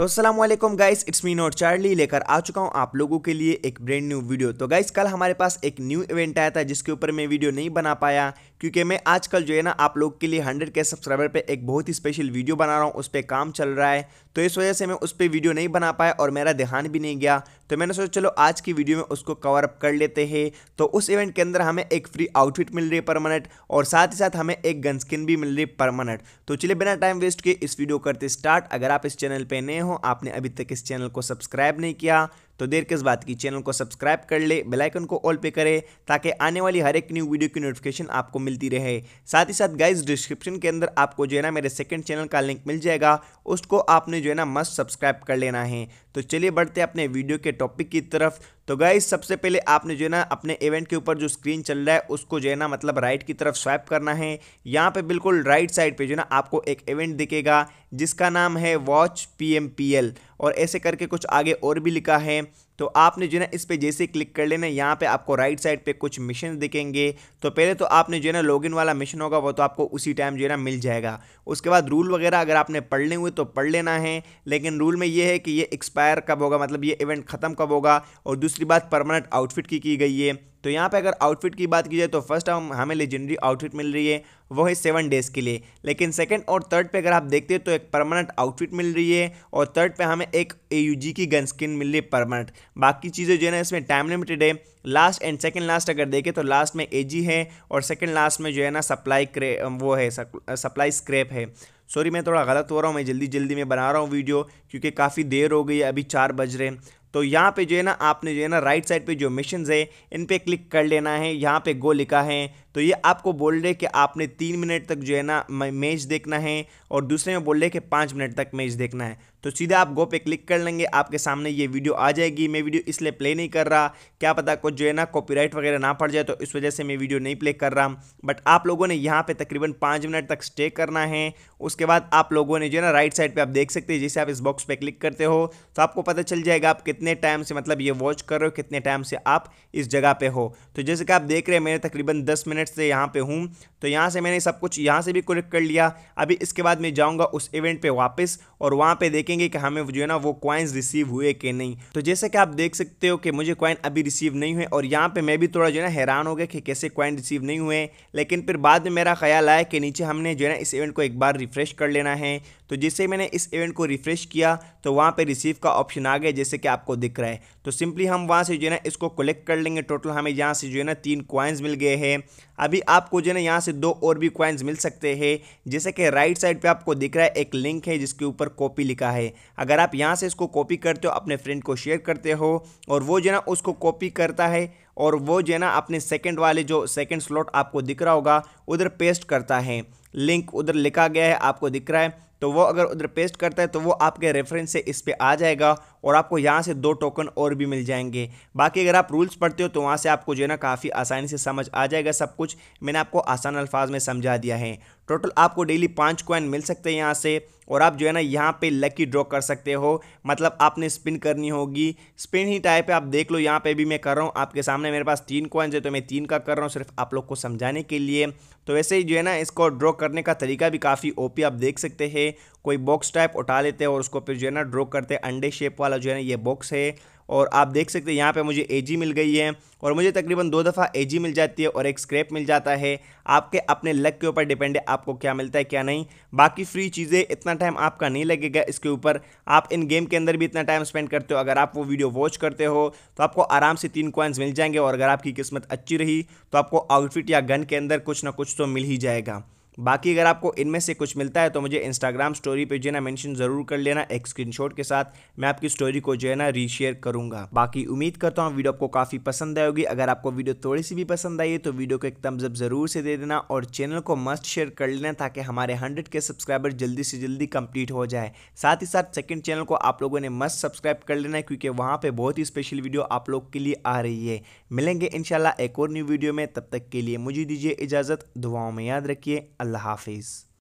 तो असलम guys it's me not Charlie लेकर आ चुका हूँ आप लोगों के लिए एक ब्रांड न्यू वीडियो तो गाइस कल हमारे पास एक न्यू इवेंट आया था जिसके ऊपर मैं वीडियो नहीं बना पाया क्योंकि मैं आजकल जो है ना आप लोग के लिए 100 के सब्सक्राइबर पे एक बहुत ही स्पेशल वीडियो बना रहा हूँ उस पर काम चल रहा है तो इस वजह से मैं उस पर वीडियो नहीं बना पाया और मेरा ध्यान भी नहीं गया तो मैंने सोचा चलो आज की वीडियो में उसको कवर अप कर लेते हैं तो उस इवेंट के अंदर हमें एक फ्री आउटफिट मिल रही है परमानेंट और साथ ही साथ हमें एक गन स्किन भी मिल रही है परमानेंट तो चलिए बिना टाइम वेस्ट किए इस वीडियो करते स्टार्ट अगर आप इस चैनल पर नए हो आपने अभी तक इस चैनल को सब्सक्राइब नहीं किया तो देर किस बात की चैनल को सब्सक्राइब कर ले बेलाइकन को ऑल पे करे ताकि आने वाली हर एक न्यू वीडियो की नोटिफिकेशन आपको मिलती रहे साथ ही साथ गाइज डिस्क्रिप्शन के अंदर आपको जो है ना मेरे सेकेंड चैनल का लिंक मिल जाएगा उसको आपने जो है ना मस्ट सब्सक्राइब कर लेना है तो चलिए बढ़ते अपने वीडियो के टॉपिक की तरफ तो गाइज सबसे पहले आपने जो है ना अपने इवेंट के ऊपर जो स्क्रीन चल रहा है उसको जो है ना मतलब राइट की तरफ स्वाइप करना है यहाँ पे बिल्कुल राइट साइड पे जो है ना आपको एक इवेंट दिखेगा जिसका नाम है watch P M P L और ऐसे करके कुछ आगे और भी लिखा है तो आपने जो है इस पर जैसे क्लिक कर लेना यहाँ पे आपको राइट साइड पे कुछ मिशन दिखेंगे तो पहले तो आपने जो है ना लॉगिन वाला मिशन होगा वो तो आपको उसी टाइम जो है ना मिल जाएगा उसके बाद रूल वगैरह अगर आपने पढ़ने हुए तो पढ़ लेना है लेकिन रूल में ये है कि ये एक्सपायर कब होगा मतलब ये इवेंट ख़त्म कब होगा और दूसरी बात परमानेंट आउटफिट की की गई है तो यहाँ पे अगर आउटफिट की बात की जाए तो फर्स्ट हम हमें लेजेंडरी आउटफिट मिल रही है वो है सेवन डेज़ के लिए लेकिन सेकंड और थर्ड पे अगर आप देखते हैं तो एक परमानेंट आउटफिट मिल रही है और थर्ड पे हमें एक ए की गन स्किन मिल रही है परमानेंट बाकी चीज़ें जो है ना इसमें टाइम लिमिटेड है लास्ट एंड सेकंड लास्ट अगर देखें तो लास्ट में एजी है और सेकंड लास्ट में जो है ना सप्लाई क्रे वो है सप्लाई स्क्रैप है सॉरी मैं थोड़ा गलत हो रहा हूँ मैं जल्दी जल्दी में बना रहा हूँ वीडियो क्योंकि काफ़ी देर हो गई है अभी चार बज रहे हैं तो यहाँ पे जो है ना आपने जो है ना राइट साइड पे जो मिशन है इन पर क्लिक कर लेना है यहाँ पे गो लिखा है तो ये आपको बोल रहे कि आपने तीन मिनट तक जो है ना मैच देखना है और दूसरे में बोल रहे कि पाँच मिनट तक मैच देखना है तो सीधा आप गो पे क्लिक कर लेंगे आपके सामने ये वीडियो आ जाएगी मैं वीडियो इसलिए प्ले नहीं कर रहा क्या पता कुछ जो है ना कॉपीराइट वगैरह ना पड़ जाए तो इस वजह से मैं वीडियो नहीं प्ले कर रहा बट आप लोगों ने यहाँ पे तकरीबन पाँच मिनट तक स्टे करना है उसके बाद आप लोगों ने जो है ना राइट साइड पर आप देख सकते हैं जैसे आप इस बॉक्स पर क्लिक करते हो तो आपको पता चल जाएगा आप कितने टाइम से मतलब ये वॉच कर रहे हो कितने टाइम से आप इस जगह पर हो तो जैसे कि आप देख रहे हैं मैंने तकरीबन दस मिनट मिनट से यहाँ पे हूँ तो यहाँ से मैंने सब कुछ यहाँ से भी कलेक्ट कर लिया अभी इसके बाद मैं जाऊँगा उस इवेंट पे वापस और वहाँ पे देखेंगे कि हमें जो है ना वो कॉइन्स रिसीव हुए कि नहीं तो जैसे कि आप देख सकते हो कि मुझे कॉइन अभी रिसीव नहीं हुए और यहाँ पे मैं भी थोड़ा जो है ना हैरान हो गया कि कैसे कॉइन रिसीव नहीं हुए लेकिन फिर बाद में मेरा ख्याल आया कि नीचे हमने जो है ना इस इवेंट को एक बार रिफ़्रेश कर लेना है तो जैसे मैंने इस इवेंट को रिफ़्रेश किया तो वहाँ पर रिसीव का ऑप्शन आ गया जैसे कि आपको दिख रहा है तो सिंपली हम वहाँ से जो है ना इसको कलेक्ट कर लेंगे टोटल हमें यहाँ से जो है ना तीन कॉइन्स मिल गए हैं अभी आपको जो है ना यहाँ से से दो और भी क्वाइंस मिल सकते हैं जैसे कि राइट साइड पे आपको दिख रहा है एक लिंक है जिसके ऊपर कॉपी लिखा है अगर आप यहाँ से इसको कॉपी करते हो अपने फ्रेंड को शेयर करते हो और वो जो ना उसको कॉपी करता है और वो जो है ना अपने सेकेंड वाले जो सेकेंड स्लॉट आपको दिख रहा होगा उधर पेस्ट करता है लिंक उधर लिखा गया है आपको दिख रहा है तो वो अगर उधर पेस्ट करता है तो वो आपके रेफरेंस से इस पर आ जाएगा और आपको यहाँ से दो टोकन और भी मिल जाएंगे बाकी अगर आप रूल्स पढ़ते हो तो वहाँ से आपको जो है ना काफ़ी आसानी से समझ आ जाएगा सब कुछ मैंने आपको आसान अल्फाज में समझा दिया है टोटल आपको डेली पाँच कॉइन मिल सकते हैं यहाँ से और आप जो है ना यहाँ पे लकी ड्रॉ कर सकते हो मतलब आपने स्पिन करनी होगी स्पिन ही टाइप है आप देख लो यहाँ पे भी मैं कर रहा हूँ आपके सामने मेरे पास तीन कॉइन्स है तो मैं तीन का कर रहा हूँ सिर्फ आप लोग को समझाने के लिए तो वैसे ही जो है ना इसको ड्रॉ करने का तरीका भी काफ़ी ओपी आप देख सकते हैं कोई बॉक्स टाइप उठा लेते हैं और उसको फिर जो है ना ड्रॉ करते हैं अंडे शेप वाला जो है ना ये बॉक्स है और आप देख सकते हैं यहाँ पे मुझे एजी मिल गई है और मुझे तकरीबन दो दफ़ा एजी मिल जाती है और एक स्क्रैप मिल जाता है आपके अपने लक के ऊपर डिपेंड है आपको क्या मिलता है क्या नहीं बाकी फ्री चीज़ें इतना टाइम आपका नहीं लगेगा इसके ऊपर आप इन गेम के अंदर भी इतना टाइम स्पेंड करते हो अगर आप वो वीडियो वॉच करते हो तो आपको आराम से तीन कॉइन्स मिल जाएंगे और अगर आपकी किस्मत अच्छी रही तो आपको आउटफिट या गन के अंदर कुछ ना कुछ तो मिल ही जाएगा बाकी अगर आपको इनमें से कुछ मिलता है तो मुझे इंस्टाग्राम स्टोरी पे जो है ना मैंशन जरूर कर लेना एक स्क्रीनशॉट के साथ मैं आपकी स्टोरी को जो है ना रीशेयर करूंगा बाकी उम्मीद करता हूँ वीडियो आपको काफ़ी पसंद आएगी अगर आपको वीडियो थोड़ी सी भी पसंद आई है तो वीडियो को एक तमजब जरूर से दे देना और चैनल को मस्ट शेयर कर लेना ताकि हमारे हंड्रेड के सब्सक्राइबर जल्दी से जल्दी कंप्लीट हो जाए साथ ही साथ सेकेंड चैनल को आप लोगों ने मस्ट सब्सक्राइब कर लेना है क्योंकि वहाँ पर बहुत ही स्पेशल वीडियो आप लोग के लिए आ रही है मिलेंगे इनशाला एक और न्यू वीडियो में तब तक के लिए मुझे दीजिए इजाज़त दुआओं में याद रखिए अल्लाह Allah Hafiz.